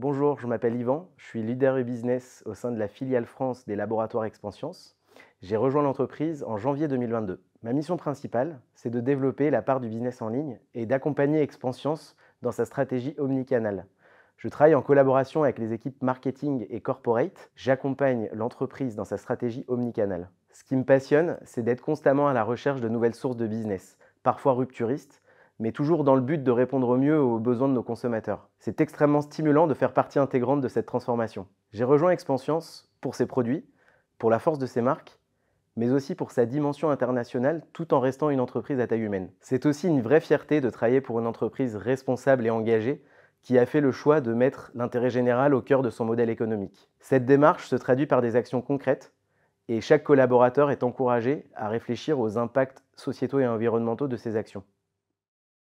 Bonjour, je m'appelle Yvan, je suis leader e-business au sein de la filiale France des laboratoires Expansience. J'ai rejoint l'entreprise en janvier 2022. Ma mission principale, c'est de développer la part du business en ligne et d'accompagner Expansience dans sa stratégie omnicanale. Je travaille en collaboration avec les équipes marketing et corporate. J'accompagne l'entreprise dans sa stratégie omnicanale. Ce qui me passionne, c'est d'être constamment à la recherche de nouvelles sources de business, parfois rupturistes, mais toujours dans le but de répondre au mieux aux besoins de nos consommateurs. C'est extrêmement stimulant de faire partie intégrante de cette transformation. J'ai rejoint Expanscience pour ses produits, pour la force de ses marques, mais aussi pour sa dimension internationale tout en restant une entreprise à taille humaine. C'est aussi une vraie fierté de travailler pour une entreprise responsable et engagée qui a fait le choix de mettre l'intérêt général au cœur de son modèle économique. Cette démarche se traduit par des actions concrètes et chaque collaborateur est encouragé à réfléchir aux impacts sociétaux et environnementaux de ses actions.